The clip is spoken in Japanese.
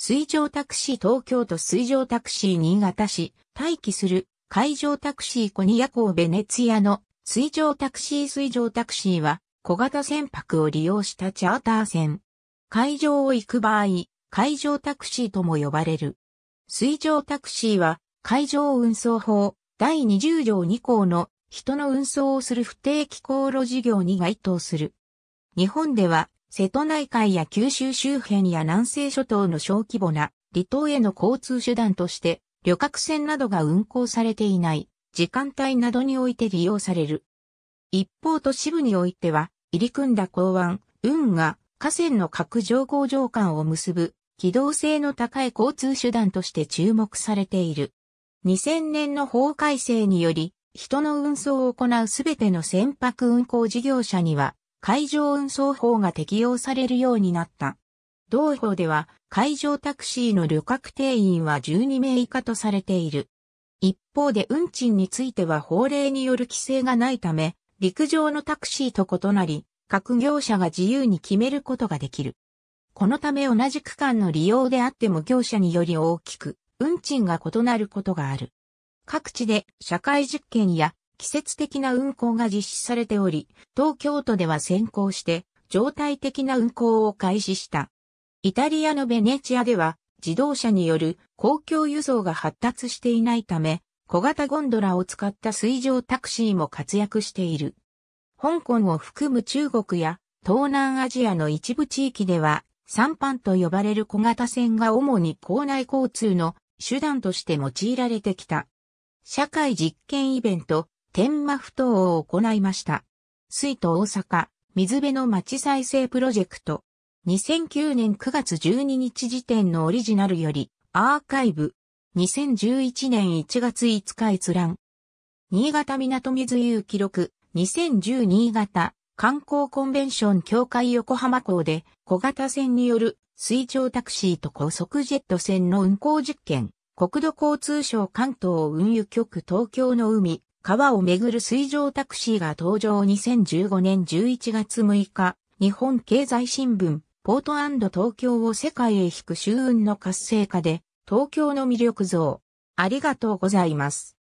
水上タクシー東京都水上タクシー新潟市、待機する海上タクシーコニア港ベネツィアの水上タクシー水上タクシーは小型船舶を利用したチャーター船。海上を行く場合、海上タクシーとも呼ばれる。水上タクシーは海上運送法第20条2項の人の運送をする不定期航路事業に該当する。日本では瀬戸内海や九州周辺や南西諸島の小規模な離島への交通手段として旅客船などが運航されていない時間帯などにおいて利用される。一方都市部においては入り組んだ港湾、運河、河川の各乗降場間を結ぶ機動性の高い交通手段として注目されている。2000年の法改正により、人の運送を行うすべての船舶運航事業者には、海上運送法が適用されるようになった。同法では海上タクシーの旅客定員は12名以下とされている。一方で運賃については法令による規制がないため、陸上のタクシーと異なり、各業者が自由に決めることができる。このため同じ区間の利用であっても業者により大きく、運賃が異なることがある。各地で社会実験や季節的な運行が実施されており、東京都では先行して状態的な運行を開始した。イタリアのベネチアでは自動車による公共輸送が発達していないため、小型ゴンドラを使った水上タクシーも活躍している。香港を含む中国や東南アジアの一部地域では、三班と呼ばれる小型船が主に校内交通の手段として用いられてきた。社会実験イベント、天馬不当を行いました。水都大阪、水辺の町再生プロジェクト。2009年9月12日時点のオリジナルより、アーカイブ。2011年1月5日閲覧。新潟港水遊記録。2010新潟観光コンベンション協会横浜港で小型船による水上タクシーと高速ジェット船の運航実験。国土交通省関東運輸局東京の海、川をめぐる水上タクシーが登場2015年11月6日、日本経済新聞、ポート東京を世界へ引く周運の活性化で、東京の魅力像。ありがとうございます。